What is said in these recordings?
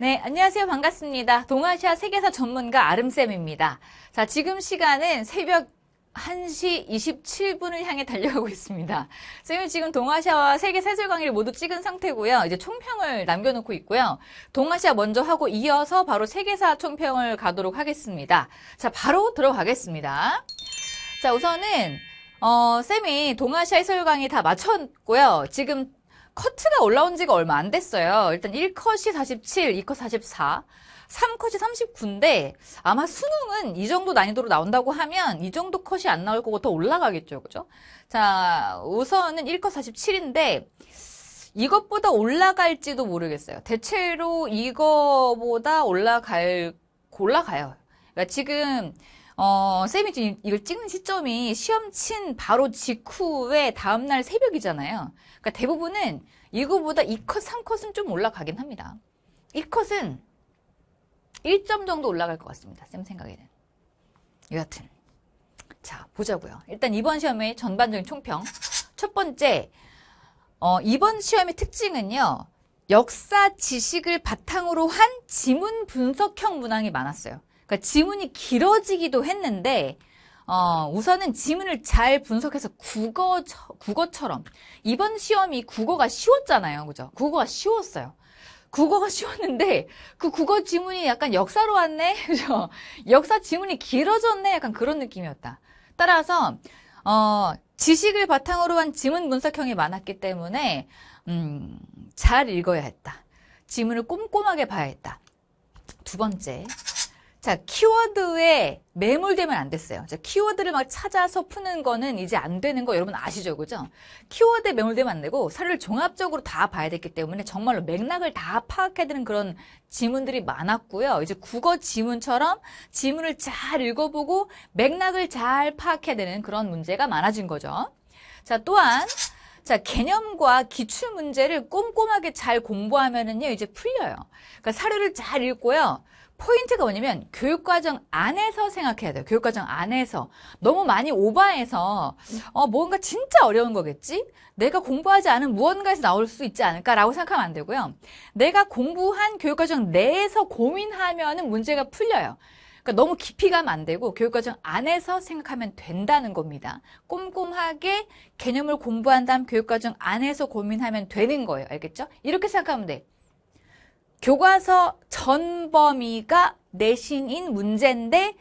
네, 안녕하세요. 반갑습니다. 동아시아 세계사 전문가 아름쌤입니다. 자, 지금 시간은 새벽 1시 27분을 향해 달려가고 있습니다. 쌤은 지금 동아시아와 세계 세술 강의를 모두 찍은 상태고요. 이제 총평을 남겨놓고 있고요. 동아시아 먼저 하고 이어서 바로 세계사 총평을 가도록 하겠습니다. 자, 바로 들어가겠습니다. 자, 우선은 어, 쌤이 동아시아 해설 강의 다 마쳤고요. 지금 커트가 올라온 지가 얼마 안 됐어요. 일단 1컷이 47, 2컷 44, 3컷이 39인데 아마 수능은 이 정도 난이도로 나온다고 하면 이 정도 컷이 안 나올 거고 더 올라가겠죠. 그죠? 자, 우선은 1컷 47인데 이것보다 올라갈지도 모르겠어요. 대체로 이거보다 올라갈 올라가요. 그러니까 지금 어, 쌤이 지금 이걸 찍는 시점이 시험 친 바로 직후에 다음날 새벽이잖아요. 그러니까 대부분은 이거보다 2컷, 3컷은 좀 올라가긴 합니다. 1컷은 1점 정도 올라갈 것 같습니다. 쌤 생각에는. 여하튼. 자, 보자고요. 일단 이번 시험의 전반적인 총평. 첫 번째, 어, 이번 시험의 특징은요. 역사 지식을 바탕으로 한 지문 분석형 문항이 많았어요. 그러니까 지문이 길어지기도 했는데 어, 우선은 지문을 잘 분석해서 국어, 국어처럼. 이번 시험이 국어가 쉬웠잖아요. 그죠? 국어가 쉬웠어요. 국어가 쉬웠는데, 그 국어 지문이 약간 역사로 왔네? 그죠? 역사 지문이 길어졌네? 약간 그런 느낌이었다. 따라서, 어, 지식을 바탕으로 한 지문 분석형이 많았기 때문에, 음, 잘 읽어야 했다. 지문을 꼼꼼하게 봐야 했다. 두 번째. 자, 키워드에 매몰되면 안 됐어요. 자, 키워드를 막 찾아서 푸는 거는 이제 안 되는 거 여러분 아시죠? 그죠? 키워드에 매몰되면 안 되고 사료를 종합적으로 다 봐야 됐기 때문에 정말로 맥락을 다 파악해야 되는 그런 지문들이 많았고요. 이제 국어 지문처럼 지문을 잘 읽어보고 맥락을 잘 파악해야 되는 그런 문제가 많아진 거죠. 자, 또한 자, 개념과 기출 문제를 꼼꼼하게 잘 공부하면은요, 이제 풀려요. 그러니까 사료를 잘 읽고요. 포인트가 뭐냐면 교육과정 안에서 생각해야 돼요. 교육과정 안에서 너무 많이 오버해서 어, 뭔가 진짜 어려운 거겠지? 내가 공부하지 않은 무언가에서 나올 수 있지 않을까라고 생각하면 안 되고요. 내가 공부한 교육과정 내에서 고민하면 문제가 풀려요. 그러니까 너무 깊이 가면 안 되고 교육과정 안에서 생각하면 된다는 겁니다. 꼼꼼하게 개념을 공부한 다음 교육과정 안에서 고민하면 되는 거예요. 알겠죠? 이렇게 생각하면 돼. 교과서 전 범위가 내신인 문제인데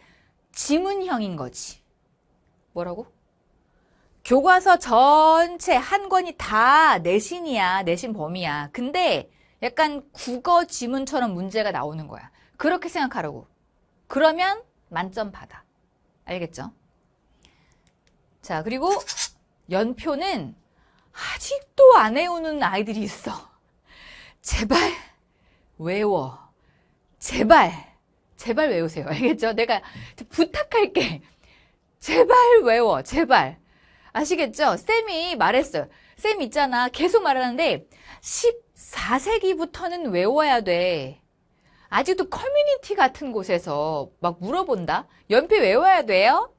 지문형인 거지. 뭐라고? 교과서 전체 한 권이 다 내신이야. 내신 범위야. 근데 약간 국어 지문처럼 문제가 나오는 거야. 그렇게 생각하라고. 그러면 만점 받아. 알겠죠? 자, 그리고 연표는 아직도 안 외우는 아이들이 있어. 제발. 외워. 제발, 제발 외우세요. 알겠죠? 내가 부탁할게. 제발 외워, 제발. 아시겠죠? 쌤이 말했어요. 쌤 있잖아. 계속 말하는데 14세기부터는 외워야 돼. 아직도 커뮤니티 같은 곳에서 막 물어본다? 연필 외워야 돼요?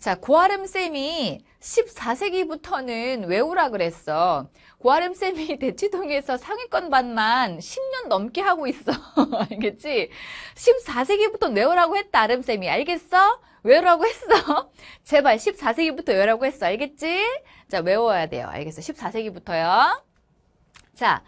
자, 고아름쌤이 14세기부터는 외우라 그랬어. 고아름쌤이 대치동에서 상위권 반만 10년 넘게 하고 있어. 알겠지? 14세기부터 외우라고 했다, 아름쌤이. 알겠어? 외우라고 했어. 제발 14세기부터 외우라고 했어. 알겠지? 자, 외워야 돼요. 알겠어. 14세기부터요. 자,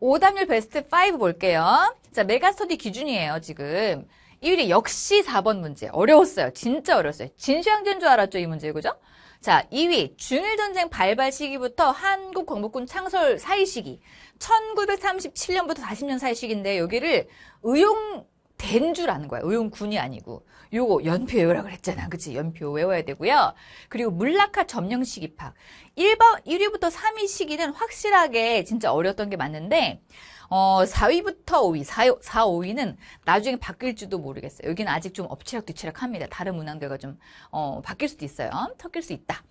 오답률 베스트 5 볼게요. 자, 메가스터디 기준이에요, 지금. 1위 역시 4번 문제. 어려웠어요. 진짜 어려웠어요. 진시황제인 줄 알았죠, 이 문제. 그죠? 자, 2위 중일전쟁 발발 시기부터 한국 광복군 창설 사이 시기. 1937년부터 40년 사이 시기인데 여기를 의용 된줄 아는 거야. 의용군이 아니고. 요거 연표 외우라고 그랬잖아. 그치? 연표 외워야 되고요. 그리고 물라카 점령 시기 파 1번, 1위부터 3위 시기는 확실하게 진짜 어려웠던 게 맞는데 어, 4위부터 5위, 4, 4, 5위는 나중에 바뀔지도 모르겠어요. 여기는 아직 좀 엎치락뒤치락합니다. 다른 문항들과 좀 어, 바뀔 수도 있어요. 섞일 수 있다.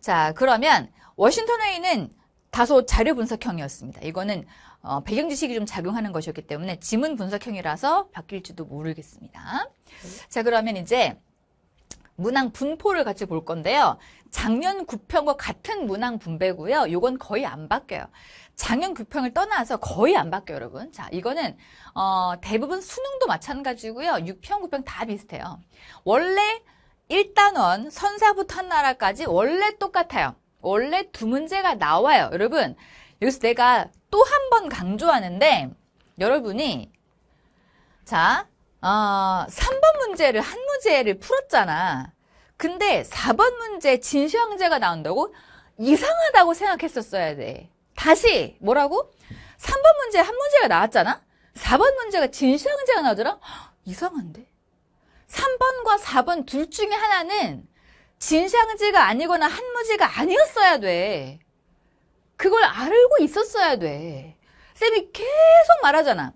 자, 그러면 워싱턴 웨이는 다소 자료 분석형이었습니다. 이거는 어, 배경 지식이 좀 작용하는 것이었기 때문에 지문 분석형이라서 바뀔지도 모르겠습니다. 자, 그러면 이제 문항 분포를 같이 볼 건데요. 작년 구평과 같은 문항 분배고요. 요건 거의 안 바뀌어요. 작년9평을 떠나서 거의 안 바뀌어요, 여러분. 자, 이거는 어, 대부분 수능도 마찬가지고요. 6평, 9평 다 비슷해요. 원래 1단원, 선사부터 한 나라까지 원래 똑같아요. 원래 두 문제가 나와요. 여러분, 여기서 내가 또 한 번 강조하는데 여러분이 자, 어, 3번 문제를 한 문제를 풀었잖아. 근데 4번 문제 진시황제가 나온다고 이상하다고 생각했었어야 돼. 다시 뭐라고? 3번 문제 한 문제가 나왔잖아? 4번 문제가 진시황 문제가 나오더라? 이상한데? 3번과 4번 둘 중에 하나는 진상지가 아니거나 한무지가 아니었어야 돼. 그걸 알고 있었어야 돼. 쌤이 계속 말하잖아.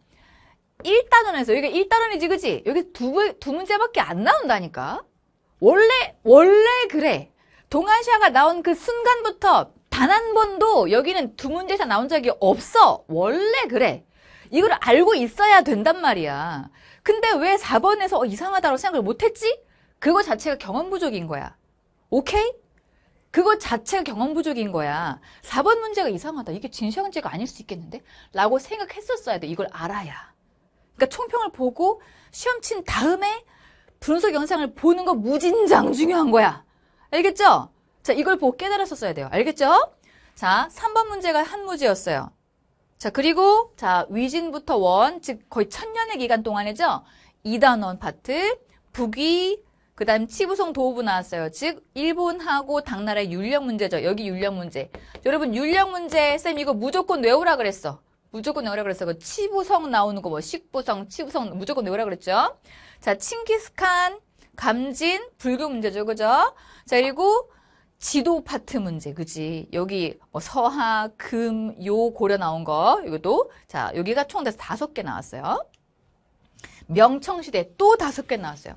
1단원에서 여기 1단원이지 그지? 여기 두, 두 문제밖에 안 나온다니까. 원래 원래 그래. 동아시아가 나온 그 순간부터 단한 번도 여기는 두 문제 이상 나온 적이 없어. 원래 그래. 이걸 알고 있어야 된단 말이야. 근데 왜 4번에서 어, 이상하다고 생각을 못했지? 그거 자체가 경험 부족인 거야. 오케이? 그거 자체가 경험 부족인 거야. 4번 문제가 이상하다. 이게 진실 문제가 아닐 수 있겠는데? 라고 생각했었어야 돼. 이걸 알아야. 그러니까 총평을 보고 시험 친 다음에 분석 영상을 보는 거 무진장 중요한 거야. 알겠죠? 자, 이걸 보고 깨달았었어야 돼요. 알겠죠? 자, 3번 문제가 한 무지였어요. 자, 그리고 자, 위진부터 원, 즉 거의 천년의 기간 동안에죠. 2단원 파트, 북위, 그 다음 치부성 도우부 나왔어요. 즉 일본하고 당나라의 윤력 문제죠. 여기 윤력 문제. 여러분 윤력 문제 쌤 이거 무조건 외우라 그랬어. 무조건 외우라 그랬어. 그 치부성 나오는 거 뭐 식부성, 치부성 무조건 외우라 그랬죠. 자, 칭기스칸, 감진, 불교 문제죠. 그죠? 자, 그리고 지도 파트 문제, 그지? 여기 뭐 서하, 금, 요, 고려 나온 거, 이것도 자 여기가 총 다섯 개 나왔어요. 명청시대 또 다섯 개 나왔어요.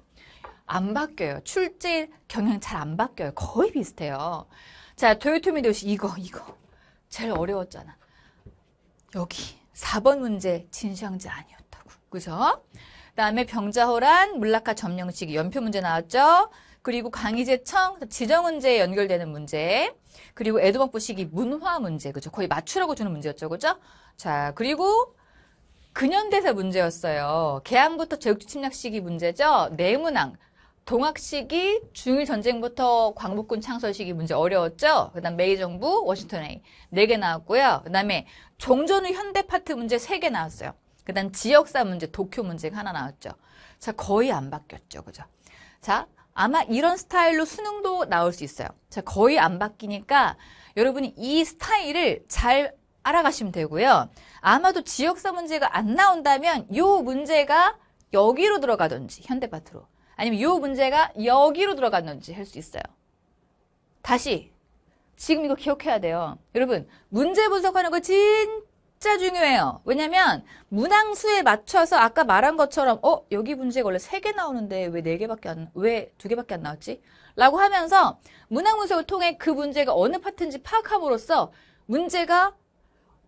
안 바뀌어요. 출제 경향 잘 안 바뀌어요. 거의 비슷해요. 자, 도요토미 도시 이거 이거 제일 어려웠잖아. 여기 4번 문제 진시황제 아니었다고, 그죠? 그다음에 병자호란, 물라카 점령식 연표 문제 나왔죠? 그리고 강의제청, 지정 문제에 연결되는 문제, 그리고 에드버프 시기 문화 문제, 그죠? 거의 맞추라고 주는 문제였죠, 그죠? 자, 그리고 근현대사 문제였어요. 개항부터 제국주 침략 시기 문제죠? 내문항. 동학 시기, 중일 전쟁부터 광복군 창설 시기 문제 어려웠죠? 그 다음 메이 정부, 워싱턴 A. 네개 나왔고요. 그 다음에 종전 후 현대 파트 문제 세 개 나왔어요. 그 다음 지역사 문제, 도쿄 문제가 하나 나왔죠. 자, 거의 안 바뀌었죠. 그죠? 자, 아마 이런 스타일로 수능도 나올 수 있어요. 자, 거의 안 바뀌니까 여러분이 이 스타일을 잘 알아가시면 되고요. 아마도 지역사 문제가 안 나온다면 이 문제가 여기로 들어가든지 현대파트로 아니면 이 문제가 여기로 들어갔는지할 수 있어요. 다시 지금 이거 기억해야 돼요. 여러분 문제 분석하는 거진 진짜 중요해요. 왜냐면 문항수에 맞춰서 아까 말한 것처럼 어 여기 문제가 원래 세 개 나오는데 왜 네개밖에 안, 왜 두개밖에안 나왔지? 라고 하면서 문항 분석을 통해 그 문제가 어느 파트인지 파악함으로써 문제가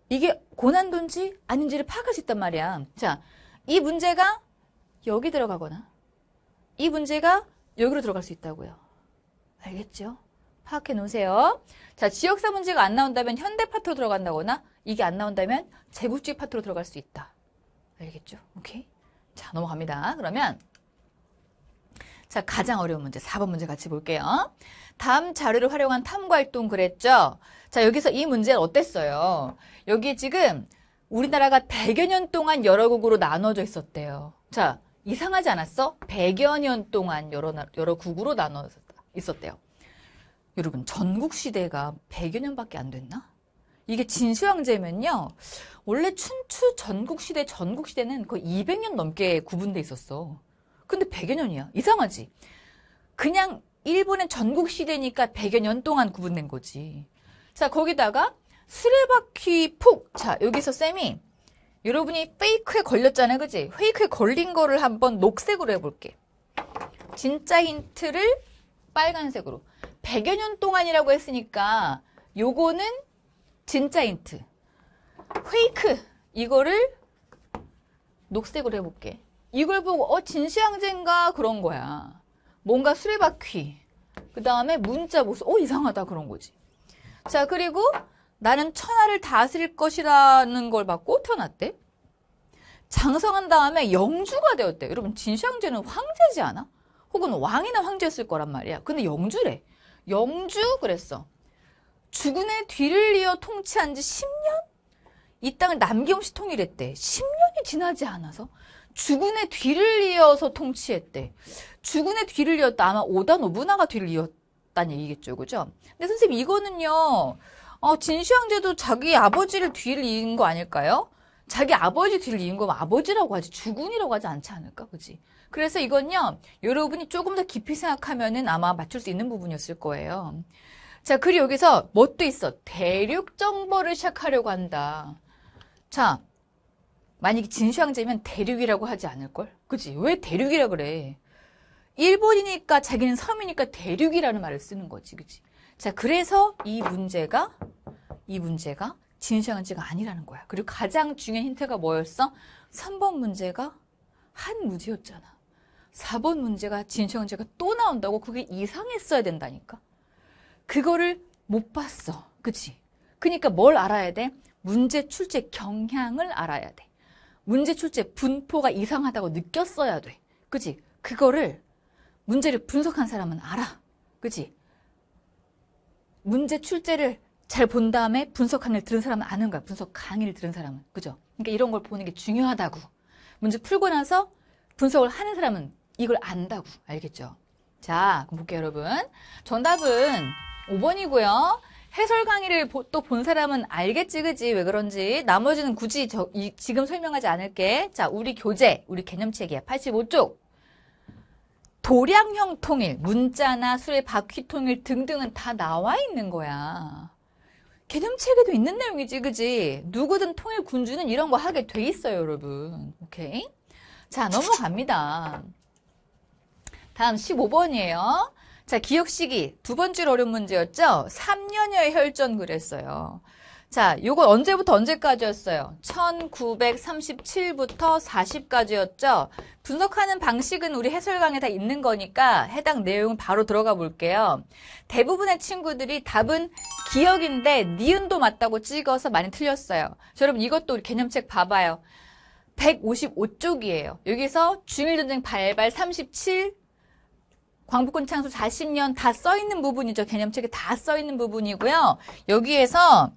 이게 고난도인지 아닌지를 파악할 수 있단 말이야. 자, 이 문제가 여기 들어가거나 이 문제가 여기로 들어갈 수 있다고요. 알겠죠? 파악해 놓으세요. 자, 지역사 문제가 안 나온다면 현대 파트로 들어간다거나 이게 안 나온다면 제국주의 파트로 들어갈 수 있다. 알겠죠? 오케이? 자, 넘어갑니다. 그러면 자, 가장 어려운 문제 4번 문제 같이 볼게요. 다음 자료를 활용한 탐구활동 그랬죠? 자, 여기서 이 문제는 어땠어요? 여기 지금 우리나라가 100여 년 동안 여러 국으로 나눠져 있었대요. 자, 이상하지 않았어? 100여 년 동안 여러, 여러 국으로 나눠 져 있었대요. 여러분, 전국 시대가 100여 년밖에 안 됐나? 이게 진수양제면요. 원래 춘추 전국시대 전국시대는 거의 200년 넘게 구분돼 있었어. 근데 100여 년이야. 이상하지? 그냥 일본의 전국시대니까 100여 년 동안 구분된 거지. 자, 거기다가 스레바퀴 폭. 자, 여기서 쌤이 여러분이 페이크에 걸렸잖아요. 그지? 페이크에 걸린 거를 한번 녹색으로 해볼게. 진짜 힌트를 빨간색으로. 100여 년 동안이라고 했으니까 요거는 진짜 인트. 페이크. 이거를 녹색으로 해볼게. 이걸 보고 어 진시황제인가 그런 거야. 뭔가 수레바퀴. 그 다음에 문자 모습. 어 이상하다 그런 거지. 자 그리고 나는 천하를 다스릴 것이라는 걸 받고 태어났대. 장성한 다음에 영주가 되었대. 여러분 진시황제는 황제지 않아? 혹은 왕이나 황제였을 거란 말이야. 근데 영주래. 영주 그랬어. 죽은 애 뒤를 이어 통치한 지 10년? 이 땅을 남김없이 통일했대. 10년이 지나지 않아서 죽은 애 뒤를 이어서 통치했대. 죽은 애 뒤를 이었다. 아마 오다 노부나가 뒤를 이었다는 얘기겠죠. 그죠? 근데 선생님 이거는요. 어, 진시황제도 자기 아버지를 뒤를 이은 거 아닐까요? 자기 아버지 뒤를 이은 거 아버지라고 하지 죽은이라고 하지 않지 않을까? 그지? 그래서 이건요. 여러분이 조금 더 깊이 생각하면은 아마 맞출 수 있는 부분이었을 거예요. 자, 그리 고 여기서 뭣도 있어. 대륙 정보를 시작하려고 한다. 자, 만약에 진시황제면 대륙이라고 하지 않을걸? 그치? 왜 대륙이라 고 그래? 일본이니까 자기는 섬이니까 대륙이라는 말을 쓰는 거지. 그치? 자, 그래서 이 문제가, 이 문제가 진시황제가 아니라는 거야. 그리고 가장 중요한 힌트가 뭐였어? 3번 문제가 한 문제였잖아. 4번 문제가 진시황제가 또 나온다고 그게 이상했어야 된다니까. 그거를 못 봤어. 그치? 그니까뭘 알아야 돼? 문제 출제 경향을 알아야 돼. 문제 출제 분포가 이상하다고 느꼈어야 돼. 그치? 그거를 문제를 분석한 사람은 알아. 그치? 문제 출제를 잘 본 다음에 분석 강의를 들은 사람은 아는 거야. 분석 강의를 들은 사람은. 그죠? 그러니까 이런 걸 보는 게 중요하다고. 문제 풀고 나서 분석을 하는 사람은 이걸 안다고. 알겠죠? 자, 그럼 볼게요, 여러분. 정답은 5번이고요. 해설 강의를 또 본 사람은 알겠지, 그지? 왜 그런지. 나머지는 굳이 저, 이, 지금 설명하지 않을게. 자, 우리 교재, 우리 개념책이야. 85쪽. 도량형 통일, 문자나 수의 바퀴 통일 등등은 다 나와 있는 거야. 개념책에도 있는 내용이지, 그지? 누구든 통일 군주는 이런 거 하게 돼 있어요, 여러분. 오케이? 자, 넘어갑니다. 다음 15번이에요. 자, 기억 시기 두 번째 로 어려운 문제였죠? 3년여의 혈전 그랬어요. 자, 요건 언제부터 언제까지였어요? 1937부터 40까지였죠? 분석하는 방식은 우리 해설강에 다 있는 거니까 해당 내용 은 바로 들어가 볼게요. 대부분의 친구들이 답은 기억인데 니은도 맞다고 찍어서 많이 틀렸어요. 여러분 이것도 우리 개념책 봐봐요. 155쪽이에요. 여기서 중일전쟁 발발 37, 광복군 창수 40년 다 써있는 부분이죠. 개념책에 다 써있는 부분이고요. 여기에서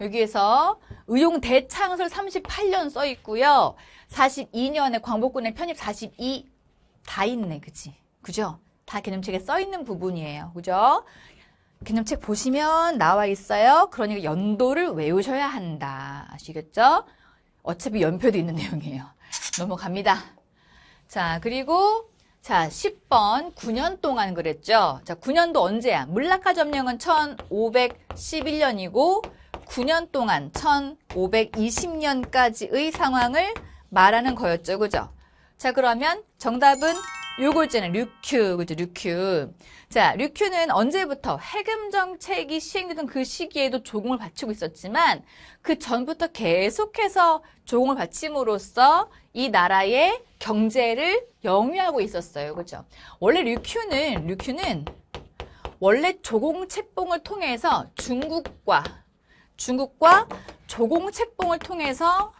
여기에서 의용 대창설 38년 써있고요. 42년에 광복군의 편입 42 다 있네. 그치? 그죠? 다 개념책에 써있는 부분이에요. 그죠? 개념책 보시면 나와 있어요. 그러니까 연도를 외우셔야 한다. 아시겠죠? 어차피 연표도 있는 내용이에요. 넘어갑니다. 자, 그리고 자, 10번 9년 동안 그랬죠. 자, 9년도 언제야? 물라카 점령은 1511년이고 9년 동안 1520년까지의 상황을 말하는 거였죠. 그죠? 자, 그러면 정답은 요걸지는 류큐, 그죠? 류큐. 자, 류큐는 언제부터 해금 정책이 시행되던 그 시기에도 조공을 바치고 있었지만 그 전부터 계속해서 조공을 바침으로써 이 나라의 경제를 영위하고 있었어요. 그죠? 원래 류큐는 류큐는 원래 조공 책봉을 통해서 중국과 중국과 조공 책봉을 통해서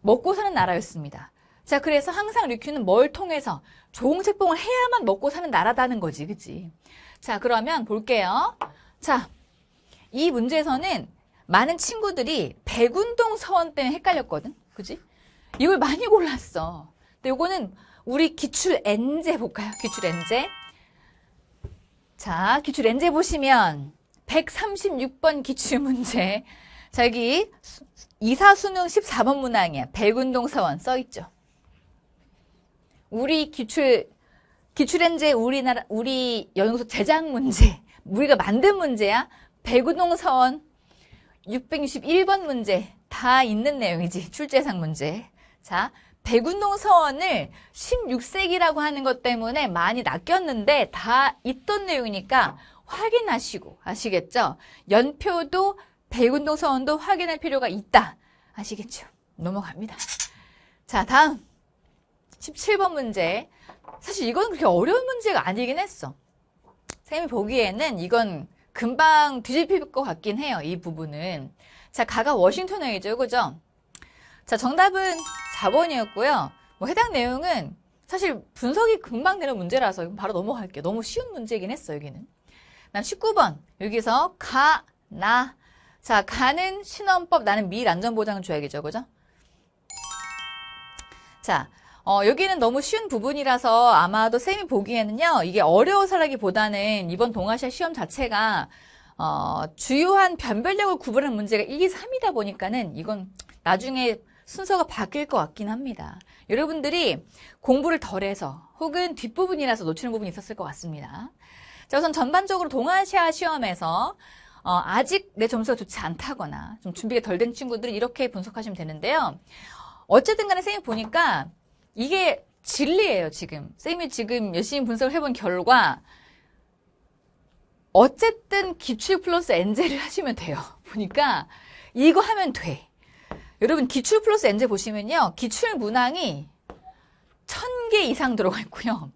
먹고 사는 나라였습니다. 자, 그래서 항상 류큐는 뭘 통해서 좋은 책봉을 해야만 먹고 사는 나라다는 거지. 그치? 자, 그러면 볼게요. 자, 이 문제에서는 많은 친구들이 백운동 서원 때문에 헷갈렸거든. 그지? 이걸 많이 골랐어. 근데 요거는 우리 기출 엔제 볼까요? 기출 엔제. 자, 기출 엔제 보시면 136번 기출 문제. 자, 여기 이사수능 14번 문항이야. 백운동 서원 써 있죠. 우리 기출 기출엔재 우리나라 우리 연구소 제작 문제 우리가 만든 문제야 배구동 선 661번 문제 다 있는 내용이지 출제상 문제 자 백운동 서원을 16세기라고 하는 것 때문에 많이 낚였는데 다 있던 내용이니까 확인하시고 아시겠죠? 연표도 백운동 서원도 확인할 필요가 있다 아시겠죠? 넘어갑니다 자 다음 17번 문제. 사실 이건 그렇게 어려운 문제가 아니긴 했어. 선생님이 보기에는 이건 금방 뒤집힐 것 같긴 해요. 이 부분은. 자, 가가 워싱턴에이죠. 그죠? 자, 정답은 4번이었고요. 뭐 해당 내용은 사실 분석이 금방 되는 문제라서 바로 넘어갈게요. 너무 쉬운 문제이긴 했어, 여기는. 그 다음 19번. 여기서 가, 나. 자, 가는 신원법, 나는 미일 안전보장 을줘야겠죠 그죠? 자, 어, 여기는 너무 쉬운 부분이라서 아마도 쌤이 보기에는요, 이게 어려워서라기보다는 이번 동아시아 시험 자체가, 어, 주요한 변별력을 구분하는 문제가 1, 2, 3이다 보니까는 이건 나중에 순서가 바뀔 것 같긴 합니다. 여러분들이 공부를 덜해서 혹은 뒷부분이라서 놓치는 부분이 있었을 것 같습니다. 자, 우선 전반적으로 동아시아 시험에서 어, 아직 내 점수가 좋지 않다거나 좀 준비가 덜 된 친구들은 이렇게 분석하시면 되는데요. 어쨌든 간에 선생님 보니까 이게 진리예요, 지금. 쌤이 지금 열심히 분석을 해본 결과 어쨌든 기출 플러스 엔젤을 하시면 돼요. 보니까 이거 하면 돼. 여러분 기출 플러스 엔젤 보시면요. 기출 문항이 1000개 이상 들어가 있고요.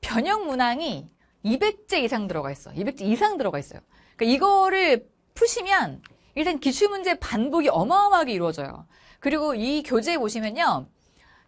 변형 문항이 200제 이상 들어가 있어. 200제 이상 들어가 있어요. 그러니까 이거를 푸시면 일단 기출 문제 반복이 어마어마하게 이루어져요. 그리고 이 교재에 보시면요.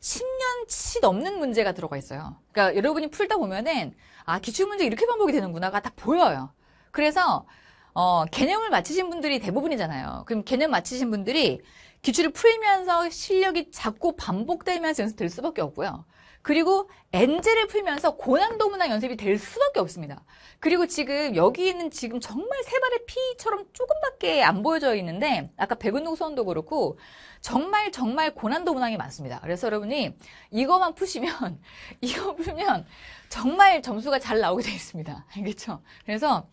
10년치 넘는 문제가 들어가 있어요. 그러니까 여러분이 풀다 보면은 아 기출문제 이렇게 반복이 되는구나가 딱 보여요. 그래서 어, 개념을 맞히신 분들이 대부분이잖아요. 그럼 개념 맞히신 분들이 기출을 풀면서 실력이 자꾸 반복되면서 연습될 수밖에 없고요. 그리고 엔젤을 풀면서 고난도 문항 연습이 될 수밖에 없습니다. 그리고 지금 여기는 지금 정말 세발의 피처럼 조금밖에 안 보여져 있는데 아까 백운동 수원도 그렇고 정말 정말 고난도 문항이 많습니다. 그래서 여러분이 이거만 푸시면 이거 풀면 정말 점수가 잘 나오게 되어 있습니다. 알겠죠? 그래서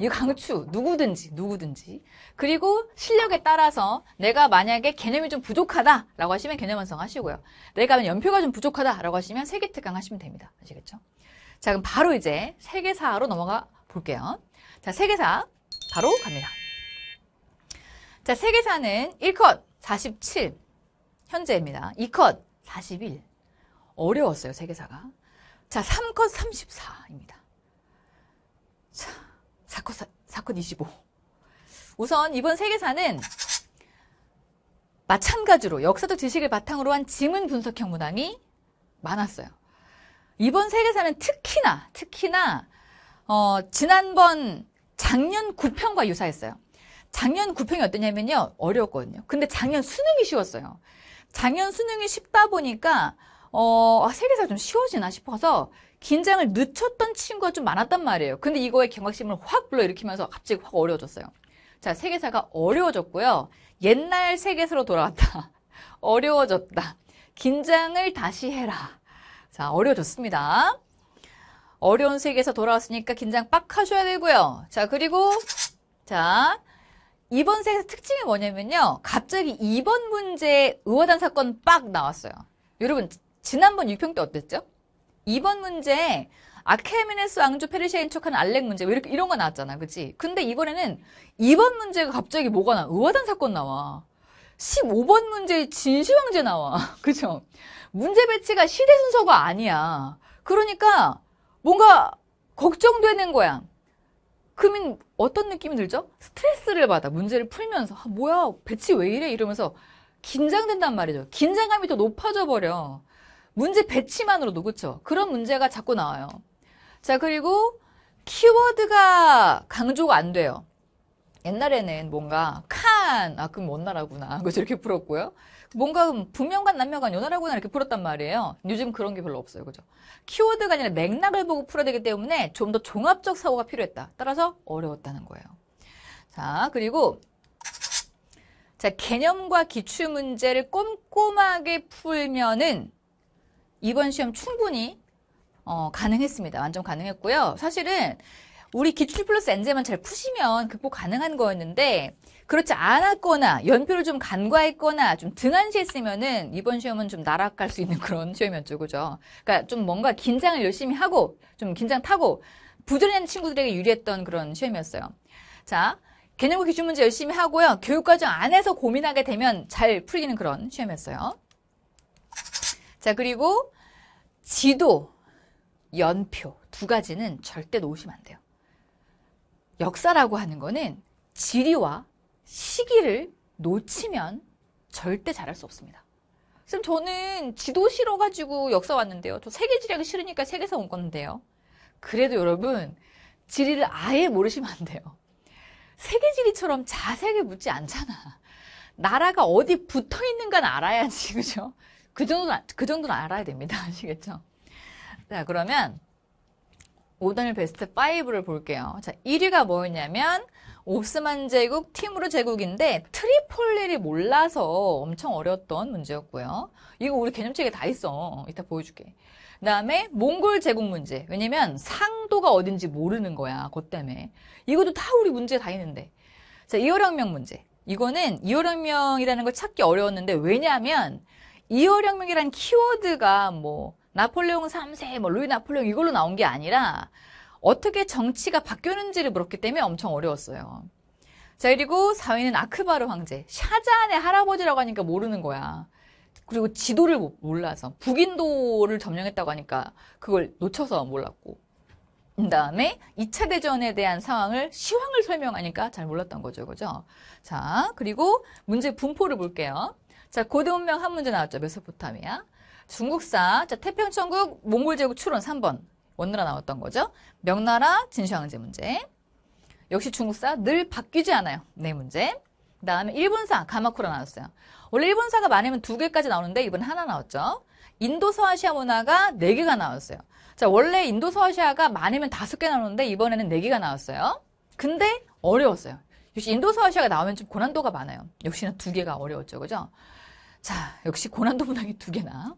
이 강추 누구든지 누구든지 그리고 실력에 따라서 내가 만약에 개념이 좀 부족하다라고 하시면 개념 완성하시고요. 내가 연표가 좀 부족하다라고 하시면 세계 특강 하시면 됩니다. 아시겠죠? 자 그럼 바로 이제 세계사로 넘어가 볼게요. 자 세계사 바로 갑니다. 자 세계사는 1컷 47 현재입니다. 2컷 41 어려웠어요 세계사가. 자 3컷 34입니다. 자 사건 사컷 25. 우선 이번 세계사는 마찬가지로 역사적 지식을 바탕으로 한 지문 분석형 문항이 많았어요. 이번 세계사는 특히나, 특히나, 어, 지난번 작년 9평과 유사했어요. 작년 9평이 어땠냐면요. 어려웠거든요. 근데 작년 수능이 쉬웠어요. 작년 수능이 쉽다 보니까, 어, 아, 세계사 가좀 쉬워지나 싶어서 긴장을 늦췄던 친구가 좀 많았단 말이에요. 근데 이거에 경각심을 확 불러일으키면서 갑자기 확 어려워졌어요. 자, 세계사가 어려워졌고요. 옛날 세계사로 돌아왔다. 어려워졌다. 긴장을 다시 해라. 자, 어려워졌습니다. 어려운 세계에서 돌아왔으니까 긴장 빡 하셔야 되고요. 자, 그리고 자, 이번 세계사 특징이 뭐냐면요. 갑자기 이번 문제에 의화단 사건 빡 나왔어요. 여러분, 지난번 6평 때 어땠죠? 2번 문제 아케메네스 왕조 페르시아인 척한 알렉 문제 뭐 이렇게 이런 거 나왔잖아. 그치? 근데 이번에는 2번 문제가 갑자기 뭐가 나? 의화단 사건 나와. 15번 문제 진시황제 나와. 그쵸 문제 배치가 시대 순서가 아니야. 그러니까 뭔가 걱정되는 거야. 그러면 어떤 느낌이 들죠? 스트레스를 받아. 문제를 풀면서 아, 뭐야 배치 왜 이래 이러면서 긴장된단 말이죠. 긴장감이 더 높아져 버려. 문제 배치만으로도 그렇죠. 그런 문제가 자꾸 나와요. 자 그리고 키워드가 강조가 안 돼요. 옛날에는 뭔가 칸, 아 그럼 뭔 나라구나 그래서 이렇게 풀었고요. 뭔가 분명간 남녀간요 나라구나 이렇게 풀었단 말이에요. 요즘 그런 게 별로 없어요. 그죠? 키워드가 아니라 맥락을 보고 풀어야 되기 때문에 좀 더 종합적 사고가 필요했다. 따라서 어려웠다는 거예요. 자 그리고 자 개념과 기출 문제를 꼼꼼하게 풀면은 이번 시험 충분히 어, 가능했습니다. 완전 가능했고요. 사실은 우리 기출 플러스 엔제만 잘 푸시면 극복 가능한 거였는데 그렇지 않았거나 연표를 좀 간과했거나 좀 등한시했으면은 이번 시험은 좀 날아갈 수 있는 그런 시험이었죠, 그죠? 그러니까 좀 뭔가 긴장을 열심히 하고 좀 긴장 타고 부드러운 친구들에게 유리했던 그런 시험이었어요. 자, 개념과 기출 문제 열심히 하고요. 교육과정 안에서 고민하게 되면 잘 풀리는 그런 시험이었어요. 자, 그리고 지도, 연표 두 가지는 절대 놓으시면 안 돼요. 역사라고 하는 거는 지리와 시기를 놓치면 절대 잘할 수 없습니다. 지금 저는 지도 싫어가지고 역사 왔는데요. 저 세계 지리학이 싫으니까 세계사 온 건데요. 그래도 여러분 지리를 아예 모르시면 안 돼요. 세계 지리처럼 자세하게 묻지 않잖아. 나라가 어디 붙어 있는가 알아야지, 그죠? 그 정도는, 그 정도는 알아야 됩니다. 아시겠죠? 자, 그러면 5단일 베스트 5를 볼게요. 자, 1위가 뭐였냐면 오스만 제국, 팀으로 제국인데 트리폴리를 몰라서 엄청 어려웠던 문제였고요. 이거 우리 개념책에 다 있어. 이따 보여줄게. 그 다음에 몽골 제국 문제. 왜냐면 상도가 어딘지 모르는 거야. 그 때문에. 이것도 다 우리 문제 다 있는데. 자, 이월혁명 문제. 이거는 이월혁명이라는 걸 찾기 어려웠는데 왜냐하 이월혁명이라는 키워드가 뭐 나폴레옹 3세, 뭐 루이 나폴레옹 이걸로 나온 게 아니라 어떻게 정치가 바뀌었는지를 물었기 때문에 엄청 어려웠어요. 자 그리고 사위는 아크바르 황제, 샤잔의 할아버지라고 하니까 모르는 거야. 그리고 지도를 몰라서 북인도를 점령했다고 하니까 그걸 놓쳐서 몰랐고 그 다음에 2차 대전에 대한 상황을 시황을 설명하니까 잘 몰랐던 거죠. 그죠? 자, 그리고 문제 분포를 볼게요. 자, 고대 문명 한 문제 나왔죠. 메소포타미아. 중국사. 자, 태평 천국 몽골 제국 추론 3번. 원나라 나왔던 거죠. 명나라 진시황제 문제. 역시 중국사 늘 바뀌지 않아요. 네 문제. 그 다음에 일본사 가마쿠라 나왔어요. 원래 일본사가 많으면 두 개까지 나오는데 이번 하나 나왔죠. 인도 서아시아 문화가 네 개가 나왔어요. 자, 원래 인도 서아시아가 많으면 다섯 개 나오는데 이번에는 네 개가 나왔어요. 근데 어려웠어요. 역시 인도 서아시아가 나오면 좀 고난도가 많아요. 역시나 두 개가 어려웠죠. 그죠? 자, 역시 고난도 문항이 두 개나.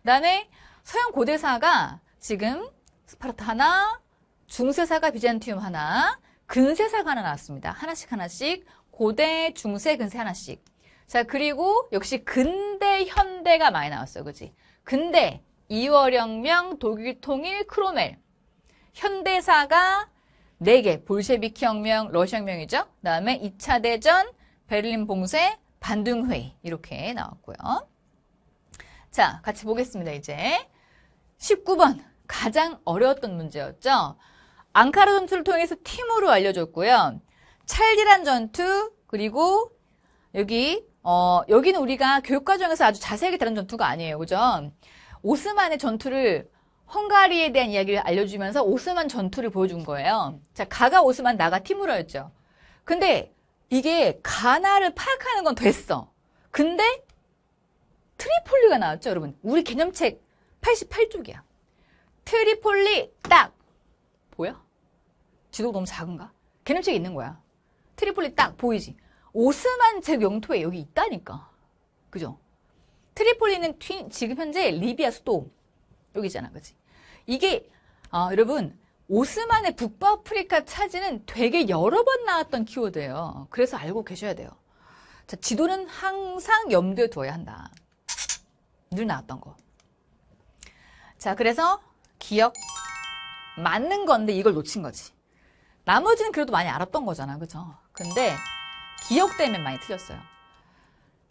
그다음에 서양 고대사가 지금 스파르타 하나, 중세사가 비잔티움 하나, 근세사가 하나 나왔습니다. 하나씩 하나씩 고대, 중세, 근세 하나씩. 자, 그리고 역시 근대, 현대가 많이 나왔어요. 그지? 근대, 이월혁명, 독일 통일, 크로멜. 현대사가 4개, 볼셰비키 혁명, 러시아 혁명이죠. 그 다음에 2차 대전, 베를린 봉쇄, 반등회의 이렇게 나왔고요. 자, 같이 보겠습니다. 이제 19번 가장 어려웠던 문제였죠. 앙카라 전투를 통해서 팀으로 알려줬고요. 찰리란 전투 그리고 여기 어, 여기는 우리가 교육과정에서 아주 자세하게 다룬 전투가 아니에요. 그죠? 오스만의 전투를 헝가리에 대한 이야기를 알려주면서 오스만 전투를 보여준 거예요. 자, 가가 오스만 나가 팀으로였죠 근데 이게 가나를 파악하는 건 됐어. 근데 트리폴리가 나왔죠, 여러분. 우리 개념책 88쪽이야. 트리폴리 딱 보여? 지도가 너무 작은가? 개념책이 있는 거야. 트리폴리 딱 보이지? 오스만 제국 영토에 여기 있다니까. 그죠? 트리폴리는 튀, 지금 현재 리비아 수도 여기 있잖아, 그지? 이게 아, 여러분 오스만의 북부아프리카 차지는 되게 여러 번 나왔던 키워드예요. 그래서 알고 계셔야 돼요. 자, 지도는 항상 염두에 두어야 한다. 늘 나왔던 거. 자, 그래서 기억 맞는 건데 이걸 놓친 거지. 나머지는 그래도 많이 알았던 거잖아. 그죠? 근데 기억 때문에 많이 틀렸어요.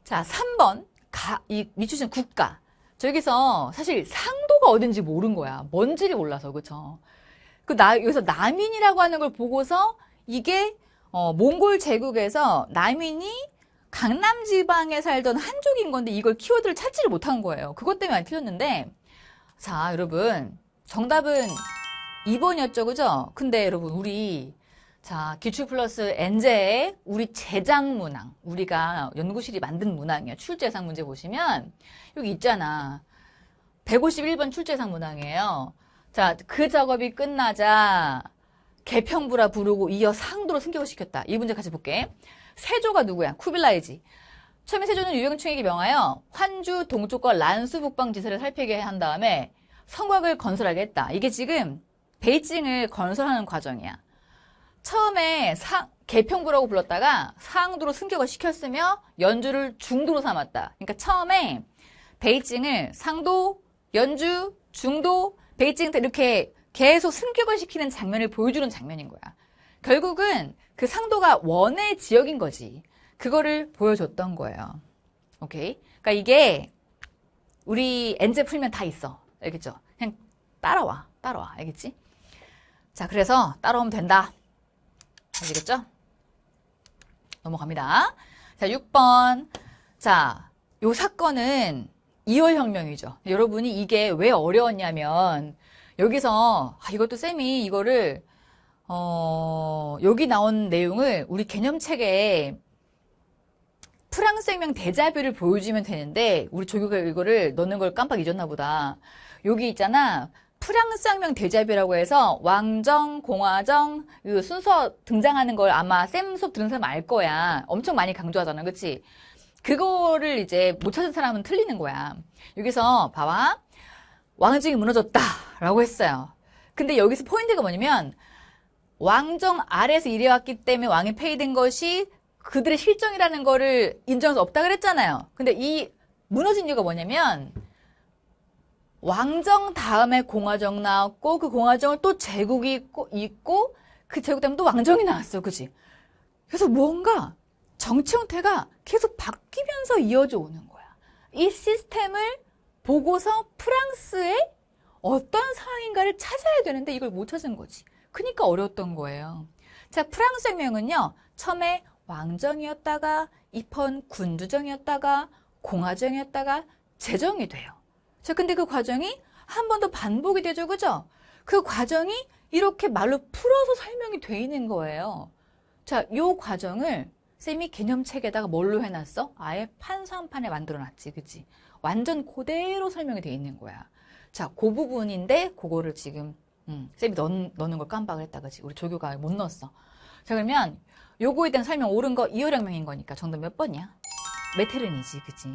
자, 3번. 가, 이 미추신 국가. 저기서 사실 상도가 어딘지 모른 거야. 뭔지를 몰라서. 그쵸? 그 나, 여기서 남인이라고 하는 걸 보고서 이게 어, 몽골 제국에서 남인이 강남 지방에 살던 한족인 건데 이걸 키워드를 찾지를 못한 거예요. 그것 때문에 안 틀렸는데 자 여러분 정답은 2번이었죠 그죠? 근데 여러분 우리 자 기출 플러스 엔제의 우리 제작 문항 우리가 연구실이 만든 문항이에요. 출제상 문제 보시면 여기 있잖아. 151번 출제상 문항이에요. 자, 그 작업이 끝나자 개평부라 부르고 이어 상도로 승격을 시켰다. 이 문제 같이 볼게. 세조가 누구야? 쿠빌라이지. 처음에 세조는 유영충에게 명하여 환주 동쪽과 란수 북방 지세를 살피게 한 다음에 성곽을 건설하게 했다. 이게 지금 베이징을 건설하는 과정이야. 처음에 상, 개평부라고 불렀다가 상도로 승격을 시켰으며 연주를 중도로 삼았다. 그러니까 처음에 베이징을 상도, 연주, 중도, 베이징 이렇게 계속 승격을 시키는 장면을 보여주는 장면인 거야. 결국은 그 상도가 원의 지역인 거지. 그거를 보여줬던 거예요. 오케이? 그러니까 이게 우리 엔제 풀면 다 있어. 알겠죠? 그냥 따라와. 따라와. 알겠지? 자, 그래서 따라오면 된다. 아시겠죠? 넘어갑니다. 자, 6번. 자, 요 사건은 2월혁명이죠. 여러분이 이게 왜 어려웠냐면 여기서 아, 이것도 쌤이 이거를 어, 여기 나온 내용을 우리 개념책에 프랑스혁명 대자뷰를 보여주면 되는데 우리 조교가 이거를 넣는 걸 깜빡 잊었나 보다. 여기 있잖아. 프랑스혁명 대자뷰라고 해서 왕정, 공화정 그 순서 등장하는 걸 아마 쌤 수업 들은 사람 알 거야. 엄청 많이 강조하잖아. 그치? 그거를 이제 못 찾은 사람은 틀리는 거야. 여기서 봐봐. 왕정이 무너졌다. 라고 했어요. 근데 여기서 포인트가 뭐냐면 왕정 아래에서 일해왔기 때문에 왕이 폐위된 것이 그들의 실정이라는 거를 인정할 수 없다 그랬잖아요. 근데 이 무너진 이유가 뭐냐면 왕정 다음에 공화정 나왔고 그 공화정을 또 제국이 있고, 있고 그 제국 다음에 또 왕정이 나왔어. 그지? 그래서 뭔가 정치 형태가 계속 바뀌면서 이어져 오는 거야. 이 시스템을 보고서 프랑스의 어떤 상황인가를 찾아야 되는데 이걸 못 찾은 거지. 그러니까 어려웠던 거예요. 자, 프랑스 혁명은요. 처음에 왕정이었다가 입헌 군주정이었다가 공화정이었다가 재정이 돼요. 자, 근데 그 과정이 한 번 더 반복이 되죠. 그죠? 그 과정이 이렇게 말로 풀어서 설명이 돼 있는 거예요. 자, 요 과정을 쌤이 개념 책에다가 뭘로 해놨어? 아예 판사판에 만들어놨지, 그치? 완전 그대로 설명이 돼 있는 거야. 자, 그 부분인데 그거를 지금 음, 쌤이 넣는, 넣는 걸 깜빡을 했다, 그치? 우리 조교가 못 넣었어. 자, 그러면 요거에 대한 설명 옳은 거 이어령명인 거니까 정답 몇 번이야? 메테른이지, 그치?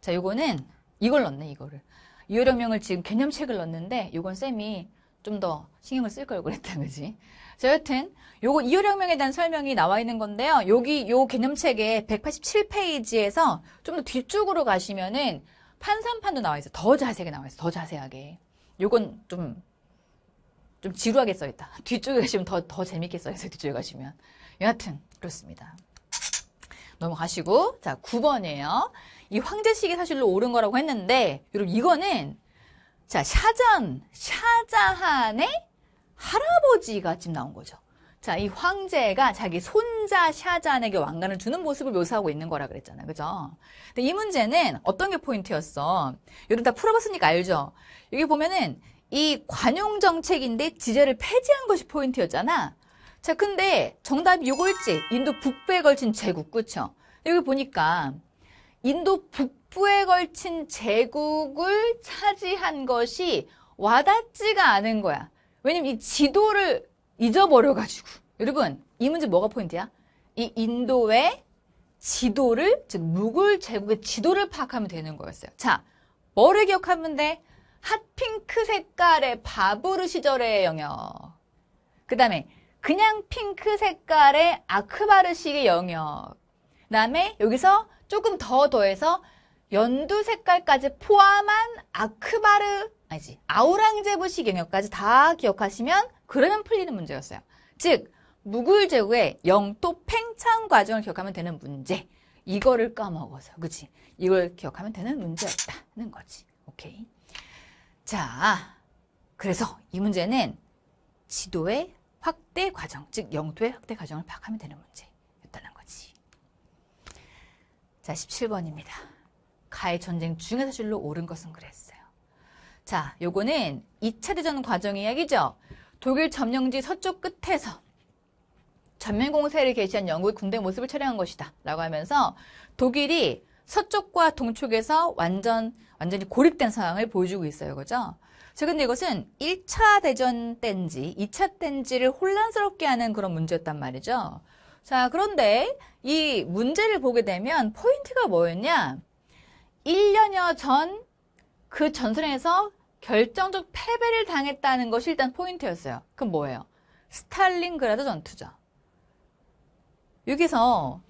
자, 요거는 이걸 넣네, 이거를. 이어령명을 지금 개념책을 넣었는데 요건 쌤이 좀 더 신경을 쓸 걸 그랬다, 그치 자, 여튼 요거 이율혁명에 대한 설명이 나와 있는 건데요. 여기 요 개념책의 187페이지에서 좀 더 뒤쪽으로 가시면은 판산판도 나와 있어요. 더 자세하게 나와 있어요. 더 자세하게. 요건 좀, 좀 지루하게 써있다. 뒤쪽에 가시면 더, 더 재밌게 써있어요. 뒤쪽에 가시면. 여하튼, 그렇습니다. 넘어가시고, 자, 9번이에요. 이 황제식이 사실로 옳은 거라고 했는데, 여러분, 이거는, 자, 샤잔, 샤자한의 할아버지가 지금 나온 거죠. 자, 이 황제가 자기 손자 샤잔에게 왕관을 주는 모습을 묘사하고 있는 거라 그랬잖아요. 그죠? 근데 이 문제는 어떤 게 포인트였어? 여러분 다 풀어봤으니까 알죠? 여기 보면은 이 관용 정책인데 지제를 폐지한 것이 포인트였잖아. 자, 근데 정답이 요걸지. 인도 북부에 걸친 제국, 그쵸? 여기 보니까 인도 북부에 걸친 제국을 차지한 것이 와닿지가 않은 거야. 왜냐면 이 지도를 잊어버려가지고. 여러분, 이 문제 뭐가 포인트야? 이 인도의 지도를, 즉, 무굴 제국의 지도를 파악하면 되는 거였어요. 자, 뭐를 기억하면 돼? 핫핑크 색깔의 바브르 시절의 영역. 그 다음에 그냥 핑크 색깔의 아크바르식의 영역. 그 다음에 여기서 조금 더 더해서 연두 색깔까지 포함한 아크바르 아지 아우랑제부시 경역까지 다 기억하시면 그러면 풀리는 문제였어요. 즉 무굴제국의 영토 팽창 과정을 기억하면 되는 문제. 이거를 까먹어서 그치? 이걸 기억하면 되는 문제였다는 거지. 오케이. 자, 그래서 이 문제는 지도의 확대 과정, 즉 영토의 확대 과정을 파악하면 되는 문제였다는 거지. 자, 17번입니다. 가해 전쟁 중에서 실로 옳은 것은 그랬어. 자, 요거는 2차 대전 과정 이야기죠. 독일 점령지 서쪽 끝에서 전면 공세를 개시한 영국 군대 모습을 촬영한 것이다. 라고 하면서 독일이 서쪽과 동쪽에서 완전, 완전히 고립된 상황을 보여주고 있어요. 그죠? 자, 근데 이것은 1차 대전 땐지 2차 땐지를 혼란스럽게 하는 그런 문제였단 말이죠. 자, 그런데 이 문제를 보게 되면 포인트가 뭐였냐? 1년여 전그 전선에서 결정적 패배를 당했다는 것이 일단 포인트였어요. 그럼 뭐예요? 스탈린그라드 전투죠. 여기서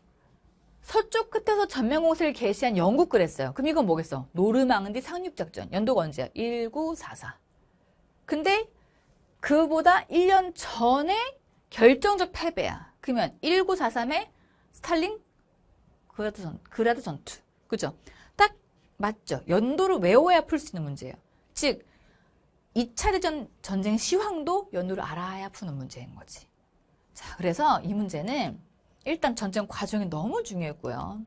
서쪽 끝에서 전면 공세를 개시한 영국 그랬어요. 그럼 이건 뭐겠어? 노르망디 상륙작전. 연도가 언제야? 1944. 근데 그보다 1년 전에 결정적 패배야. 그러면 1943에 스탈린 그라드 전투. 그죠? 맞죠. 연도를 외워야 풀 수 있는 문제예요. 즉 2차 대전 전쟁 시황도 연도를 알아야 푸는 문제인 거지. 자, 그래서 이 문제는 일단 전쟁 과정이 너무 중요했고요.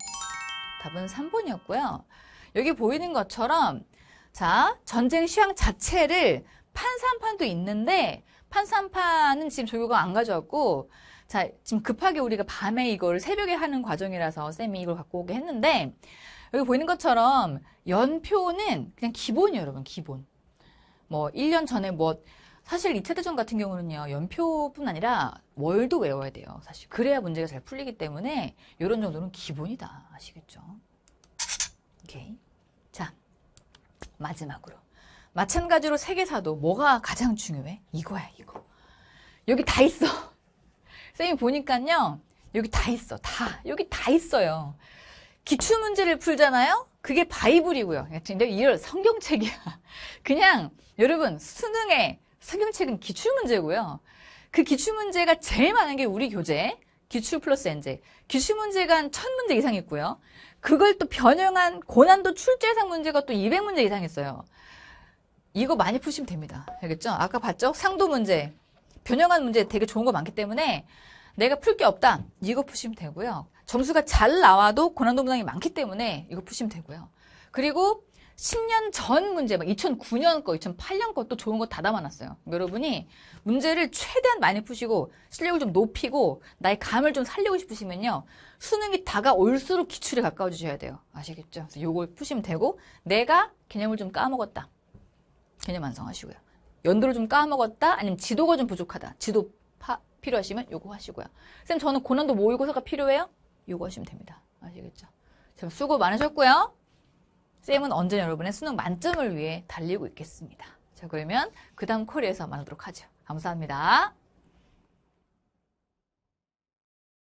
답은 3번이었고요. 여기 보이는 것처럼 자, 전쟁 시황 자체를 판산판도 있는데 판산판은 지금 조교가 안 가져왔고 자, 지금 급하게 우리가 밤에 이걸 새벽에 하는 과정이라서 쌤이 이걸 갖고 오게 했는데 여기 보이는 것처럼 연표는 그냥 기본이에요, 여러분. 기본. 뭐 1년 전에 뭐 사실 이차 대전 같은 경우는요. 연표뿐 아니라 월도 외워야 돼요. 사실 그래야 문제가 잘 풀리기 때문에 이런 정도는 기본이다. 아시겠죠? 오케이. 자. 마지막으로. 마찬가지로 세계사도 뭐가 가장 중요해? 이거야, 이거. 여기 다 있어. 선생님 보니까요. 여기 다 있어. 다. 여기 다 있어요. 기출 문제를 풀잖아요. 그게 바이블이고요. 근데 이럴 성경책이야. 그냥 여러분 수능에 성경책은 기출 문제고요. 그 기출 문제가 제일 많은 게 우리 교재 기출 플러스 엔제 기출 문제가 한 1000문제 이상 있고요. 그걸 또 변형한 고난도 출제상 문제가 또 200문제 이상 했어요 이거 많이 푸시면 됩니다. 알겠죠? 아까 봤죠? 상도 문제, 변형한 문제 되게 좋은 거 많기 때문에 내가 풀 게 없다. 이거 푸시면 되고요. 점수가 잘 나와도 고난도 문항이 많기 때문에 이거 푸시면 되고요. 그리고 10년 전 문제, 막 2009년 거, 2008년 것도 좋은 거 다 담아놨어요. 여러분이 문제를 최대한 많이 푸시고 실력을 좀 높이고 나의 감을 좀 살리고 싶으시면요. 수능이 다가올수록 기출에 가까워지셔야 돼요. 아시겠죠? 그래서 이걸 푸시면 되고 내가 개념을 좀 까먹었다. 개념 완성하시고요. 연도를 좀 까먹었다. 아니면 지도가 좀 부족하다. 지도 파, 필요하시면 요거하시고요 선생님 저는 고난도 모의고사가 필요해요? 요거하시면 됩니다. 아시겠죠? 자, 수고 많으셨고요. 쌤은 언제나 여러분의 수능 만점을 위해 달리고 있겠습니다. 자 그러면 그 다음 코리에서 만나도록 하죠. 감사합니다.